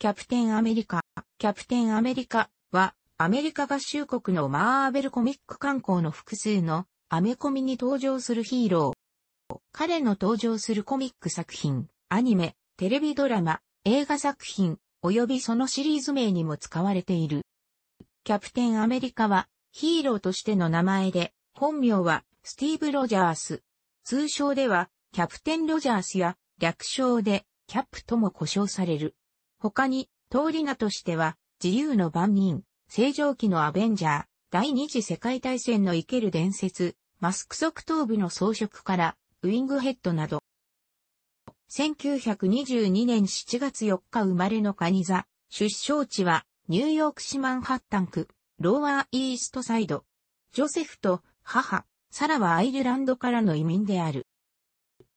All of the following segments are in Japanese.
キャプテンアメリカ。キャプテンアメリカは、アメリカ合衆国のマーベルコミック観光の複数のアメコミに登場するヒーロー。彼の登場するコミック作品、アニメ、テレビドラマ、映画作品、及びそのシリーズ名にも使われている。キャプテンアメリカは、ヒーローとしての名前で、本名は、スティーブ・ロジャース。通称では、キャプテン・ロジャースや、略称で、キャップとも呼称される。他に、通り名としては、自由の番人、正常期のアベンジャー、第二次世界大戦の生ける伝説、マスク側頭部の装飾から、ウィングヘッドなど。1922年7月4日生まれのカニザ、出生地は、ニューヨーク市マンハッタン区、ローワーイーストサイド。ジョセフと母、サラはアイルランドからの移民である。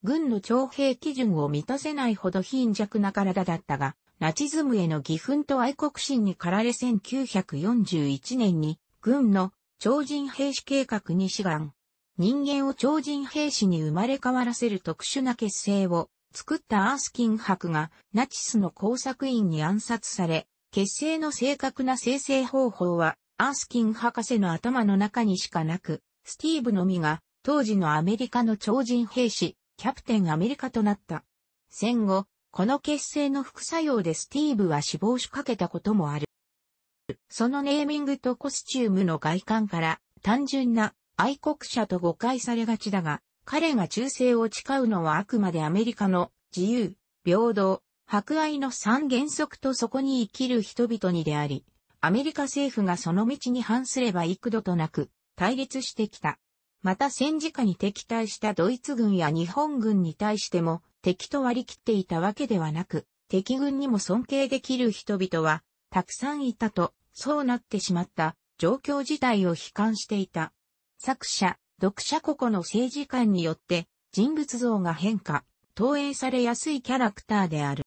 軍の徴兵基準を満たせないほど貧弱な体だったが、ナチズムへの義憤と愛国心に駆られ1941年に、軍の超人兵士計画に志願。人間を超人兵士に生まれ変わらせる特殊な結成を作ったアースキン博がナチスの工作員に暗殺され、結成の正確な生成方法はアースキン博士の頭の中にしかなく、スティーブのみが当時のアメリカの超人兵士、キャプテンアメリカとなった。戦後、この血清の副作用でスティーブは死亡しかけたこともある。そのネーミングとコスチュームの外観から単純な愛国者と誤解されがちだが、彼が忠誠を誓うのはあくまでアメリカの自由、平等、博愛の三原則とそこに生きる人々にであり、アメリカ政府がその道に反すれば幾度となく対立してきた。また戦時下に敵対したドイツ軍や日本軍に対しても敵と割り切っていたわけではなく、敵軍にも尊敬できる人々は、たくさんいたと、そうなってしまった状況自体を悲観していた。作者、読者個々の政治観によって人物像が変化、投影されやすいキャラクターである。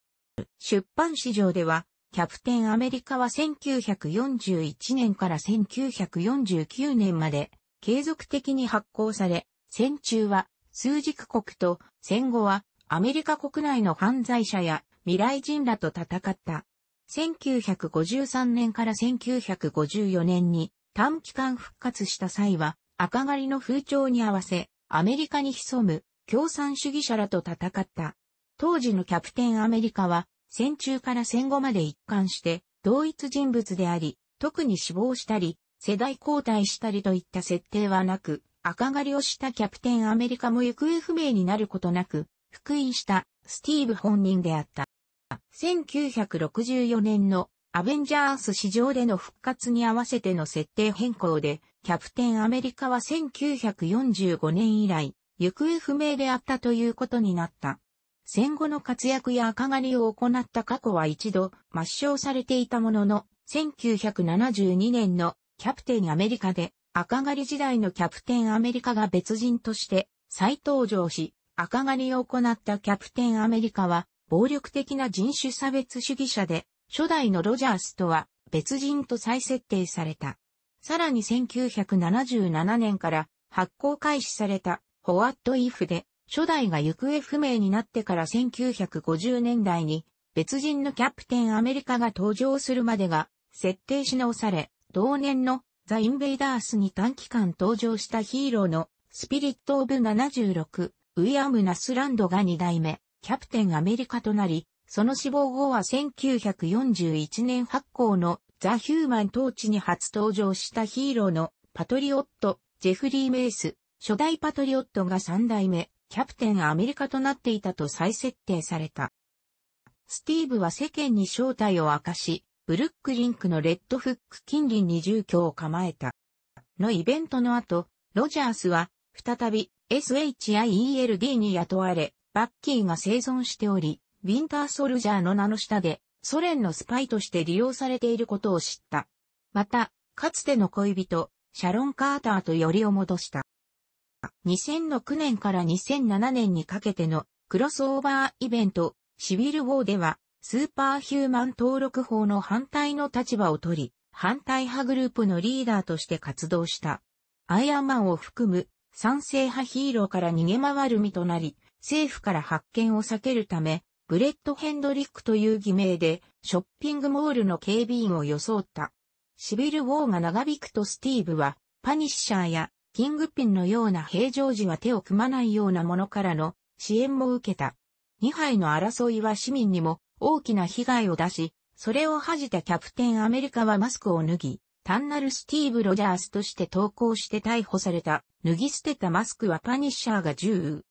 出版市場では、キャプテンアメリカは1941年から1949年まで継続的に発行され、戦中は数軸国と戦後はアメリカ国内の犯罪者や未来人らと戦った。1953年から1954年に短期間復活した際は赤狩りの風潮に合わせアメリカに潜む共産主義者らと戦った。当時のキャプテンアメリカは戦中から戦後まで一貫して同一人物であり、特に死亡したり、世代交代したりといった設定はなく、赤狩りをしたキャプテンアメリカも行方不明になることなく、復員したスティーブ本人であった。1964年のアベンジャース市場での復活に合わせての設定変更で、キャプテンアメリカは1945年以来、行方不明であったということになった。戦後の活躍や赤狩りを行った過去は一度抹消されていたものの、1972年のキャプテンアメリカで赤狩り時代のキャプテンアメリカが別人として再登場し、赤狩りを行ったキャプテンアメリカは、暴力的な人種差別主義者で、初代のロジャースとは別人と再設定された。さらに1977年から発行開始された、ホワット・イフで、初代が行方不明になってから1950年代に、別人のキャプテンアメリカが登場するまでが、設定し直され、同年のザ・インベイダースに短期間登場したヒーローのスピリット・オブ・76ウィアム・ナスランドが2代目、キャプテンアメリカとなり、その死亡後は1941年発行のザ・ヒューマン統治に初登場したヒーローのパトリオット、ジェフリー・メイス、初代パトリオットが3代目、キャプテンアメリカとなっていたと再設定された。スティーブは世間に正体を明かし、ブルックリンクのレッドフック近隣に住居を構えた。のイベントの後、ロジャースは再び SHIELD に雇われ、バッキーが生存しており、ウィンターソルジャーの名の下で、ソ連のスパイとして利用されていることを知った。また、かつての恋人、シャロン・カーターとよりを戻した。2 0 0 6年から2007年にかけてのクロスオーバーイベント、シビル・ウォーでは、スーパーヒューマン登録法の反対の立場を取り、反対派グループのリーダーとして活動した。アイアンマンを含む賛成派ヒーローから逃げ回る身となり、政府から発見を避けるため、ブレッド・ヘンドリックという偽名で、ショッピングモールの警備員を装った。シビル・ウォーが長引くとスティーブは、パニッシャーやキングピンのような平常時は手を組まないようなものからの支援も受けた。2杯の争いは市民にも大きな被害を出し、それを恥じたキャプテンアメリカはマスクを脱ぎ、単なるスティーブ・ロジャースとして投稿して逮捕された、脱ぎ捨てたマスクはパニッシャーが銃。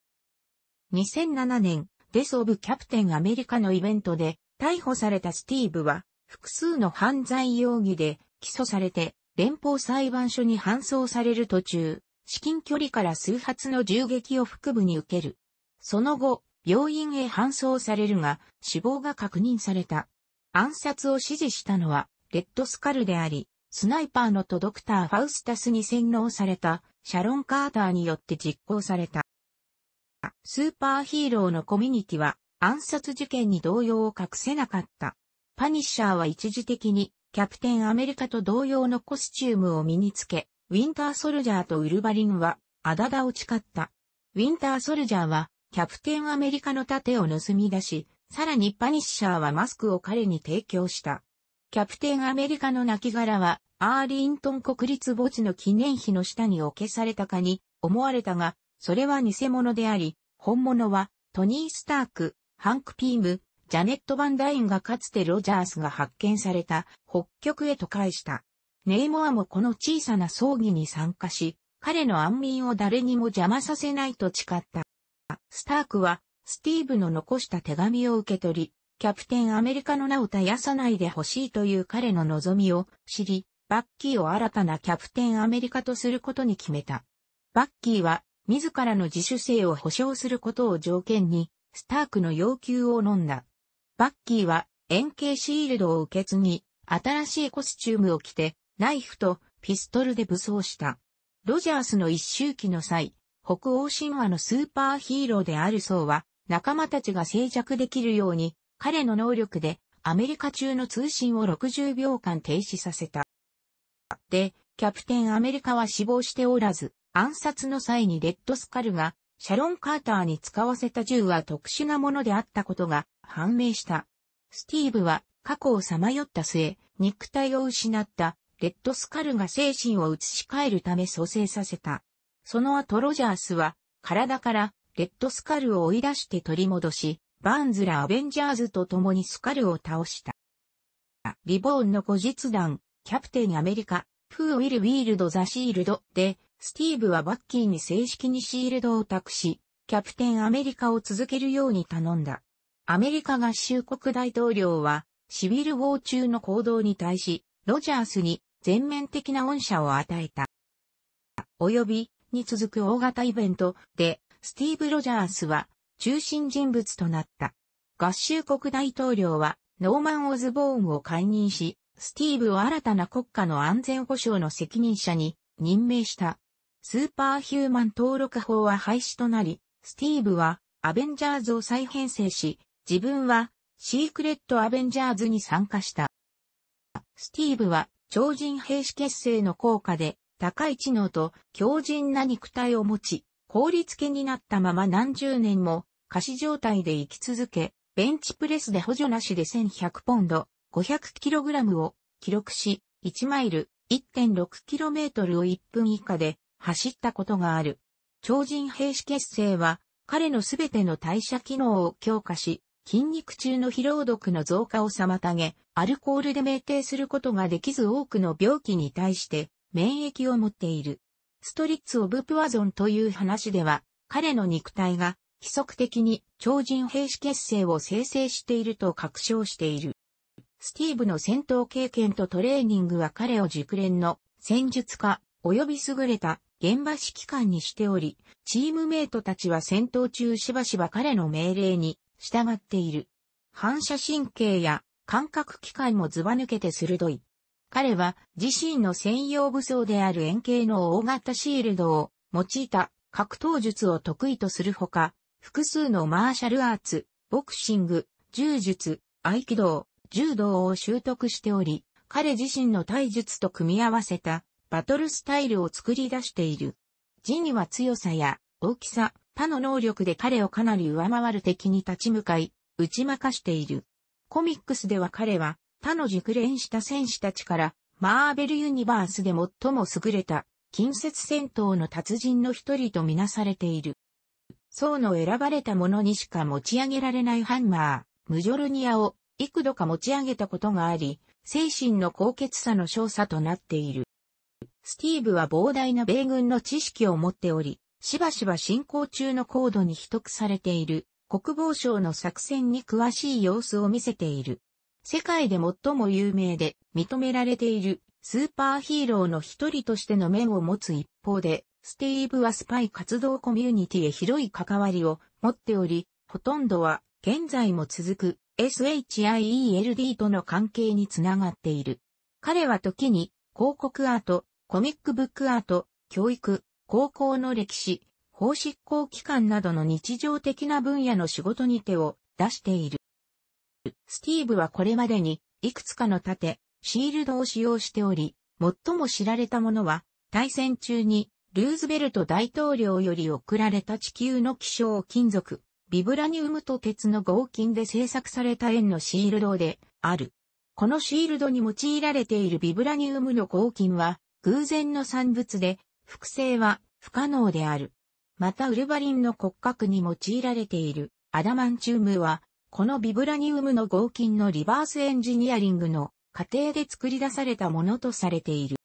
2007年、デス・オブ・キャプテン・アメリカのイベントで、逮捕されたスティーブは、複数の犯罪容疑で起訴されて、連邦裁判所に搬送される途中、至近距離から数発の銃撃を腹部に受ける。その後、病院へ搬送されるが、死亡が確認された。暗殺を指示したのは、レッドスカルであり、スナイパーのとドクター・ファウスタスに洗脳されたシャロン・カーターによって実行された。スーパーヒーローのコミュニティは暗殺事件に動揺を隠せなかった。パニッシャーは一時的にキャプテンアメリカと同様のコスチュームを身につけ、ウィンターソルジャーとウルバリンはあだだを誓った。ウィンターソルジャーはキャプテンアメリカの盾を盗み出し、さらにパニッシャーはマスクを彼に提供した。キャプテンアメリカの亡骸は、アーリントン国立墓地の記念碑の下に置けされたかに思われたが、それは偽物であり、本物はトニー・スターク、ハンク・ピーム、ジャネット・バンダインがかつてロジャースが発見された北極へと返した。ネイモアもこの小さな葬儀に参加し、彼の安眠を誰にも邪魔させないと誓った。スタークは、スティーブの残した手紙を受け取り、キャプテンアメリカの名を絶やさないでほしいという彼の望みを知り、バッキーを新たなキャプテンアメリカとすることに決めた。バッキーは、自らの自主性を保証することを条件に、スタークの要求を飲んだ。バッキーは、円形シールドを受け継ぎ、新しいコスチュームを着て、ナイフとピストルで武装した。ロジャースの一周期の際、北欧神話のスーパーヒーローである層は、仲間たちが静寂できるように、彼の能力でアメリカ中の通信を60秒間停止させた。で、キャプテンアメリカは死亡しておらず、暗殺の際にレッドスカルがシャロン・カーターに使わせた銃は特殊なものであったことが判明した。スティーブは過去をさまよった末、肉体を失ったレッドスカルが精神を移し替えるため蘇生させた。その後ロジャースは体からレッドスカルを追い出して取り戻し、バーンズらアベンジャーズと共にスカルを倒した。リボーンの後日談、キャプテンアメリカ、フーウィルウィールドザシールドで、スティーブはバッキーに正式にシールドを託し、キャプテンアメリカを続けるように頼んだ。アメリカ合衆国大統領は、シビルウォー中の行動に対し、ロジャースに全面的な恩赦を与えた。及び、に続く大型イベントで、スティーブ・ロジャースは、中心人物となった。合衆国大統領はノーマン・オズボーンを解任し、スティーブを新たな国家の安全保障の責任者に任命した。スーパーヒューマン登録法は廃止となり、スティーブはアベンジャーズを再編成し、自分はシークレット・アベンジャーズに参加した。スティーブは超人兵士結成の効果で高い知能と強靭な肉体を持ち、効付けになったまま何十年も下肢状態で生き続け、ベンチプレスで補助なしで1100ポンド、500kg を記録し、1マイル、1.6km を1分以下で走ったことがある。超人兵士結成は、彼のすべての代謝機能を強化し、筋肉中の疲労毒の増加を妨げ、アルコールで酩酊することができず多くの病気に対して免疫を持っている。ストリッツ・オブ・プワゾンという話では、彼の肉体が規則的に超人兵士結成を生成していると確証している。スティーブの戦闘経験とトレーニングは彼を熟練の戦術家及び優れた現場指揮官にしており、チームメイトたちは戦闘中しばしば彼の命令に従っている。反射神経や感覚機械もズバ抜けて鋭い。彼は自身の専用武装である円形の大型シールドを用いた格闘術を得意とするほか、複数のマーシャルアーツ、ボクシング、柔術、合気道、柔道を習得しており、彼自身の体術と組み合わせたバトルスタイルを作り出している。ジには強さや大きさ、他の能力で彼をかなり上回る敵に立ち向かい、打ち負かしている。コミックスでは彼は他の熟練した戦士たちからマーベルユニバースで最も優れた近接戦闘の達人の一人とみなされている。層の選ばれた者にしか持ち上げられないハンマー、ムジョルニアを幾度か持ち上げたことがあり、精神の高潔さの少佐となっている。スティーブは膨大な米軍の知識を持っており、しばしば進行中の高度に秘匿されている国防省の作戦に詳しい様子を見せている。世界で最も有名で認められているスーパーヒーローの一人としての面を持つ一方で、スティーブはスパイ活動コミュニティへ広い関わりを持っており、ほとんどは現在も続く SHIELD との関係につながっている。彼は時に広告アート、コミックブックアート、教育、高校の歴史、法執行機関などの日常的な分野の仕事に手を出している。スティーブはこれまでにいくつかの盾、シールドを使用しており、最も知られたものは対戦中にルーズベルト大統領より送られた地球の希少金属、ビブラニウムと鉄の合金で製作された円のシールドである。このシールドに用いられているビブラニウムの合金は偶然の産物で、複製は不可能である。またウルバリンの骨格に用いられているアダマンチウムは、このビブラニウムの合金のリバースエンジニアリングの過程で作り出されたものとされている。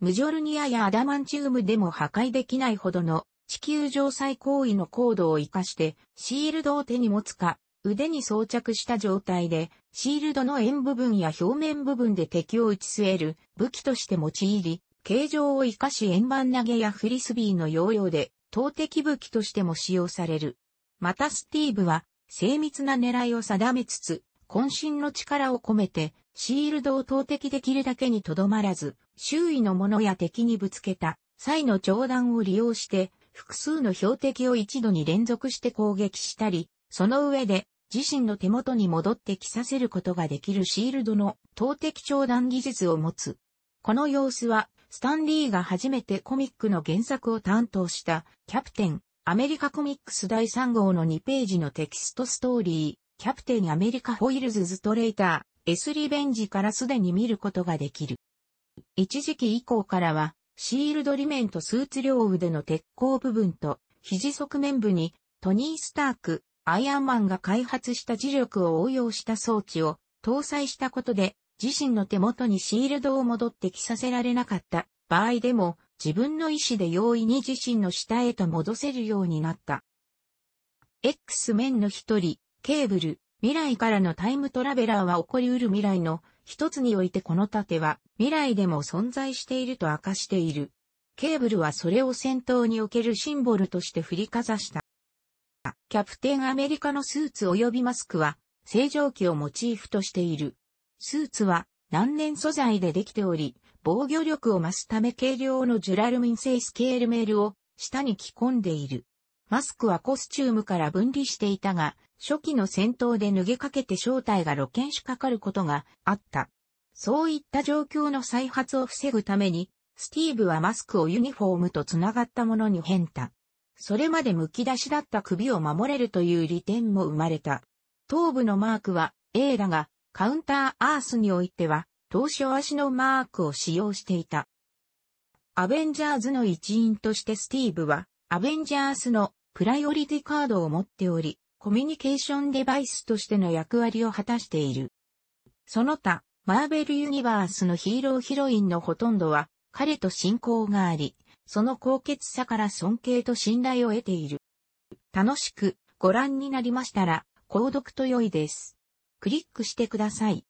ムジョルニアやアダマンチウムでも破壊できないほどの地球上最高位の高度を活かしてシールドを手に持つか腕に装着した状態でシールドの円部分や表面部分で敵を打ち据える武器として用いり形状を活かし円盤投げやフリスビーの要領で投擲武器としても使用される。またスティーブは精密な狙いを定めつつ渾身の力を込めてシールドを投擲できるだけにとどまらず、周囲のものや敵にぶつけた際の長弾を利用して、複数の標的を一度に連続して攻撃したり、その上で自身の手元に戻ってきさせることができるシールドの投擲長弾技術を持つ。この様子は、スタンリーが初めてコミックの原作を担当したキャプテン、アメリカコミックス第3号の2ページのテキストストーリー、キャプテンアメリカホイールズ・ズトレイター、S リベンジからすでに見ることができる。一時期以降からは、シールドリメントスーツ両腕の鉄鋼部分と、肘側面部に、トニー・スターク、アイアンマンが開発した磁力を応用した装置を搭載したことで、自身の手元にシールドを戻ってきさせられなかった場合でも、自分の意思で容易に自身の下へと戻せるようになった。X 面の一人、ケーブル、未来からのタイムトラベラーは起こりうる未来の一つにおいてこの盾は未来でも存在していると明かしている。ケーブルはそれを先頭におけるシンボルとして振りかざした。キャプテンアメリカのスーツ及びマスクは正常期をモチーフとしている。スーツは難燃素材でできており、防御力を増すため軽量のジュラルミン製スケールメールを下に着込んでいる。マスクはコスチュームから分離していたが、初期の戦闘で脱げかけて正体が露見しかかることがあった。そういった状況の再発を防ぐために、スティーブはマスクをユニフォームと繋がったものに変化。それまで剥き出しだった首を守れるという利点も生まれた。頭部のマークは、エだラがカウンターアースにおいては、当初足のマークを使用していた。アベンジャーズの一員としてスティーブは、アベンジャーズのプライオリティカードを持っており、コミュニケーションデバイスとしての役割を果たしている。その他、マーベルユニバースのヒーローヒロインのほとんどは、彼と親交があり、その高潔さから尊敬と信頼を得ている。楽しくご覧になりましたら、購読と良いです。クリックしてください。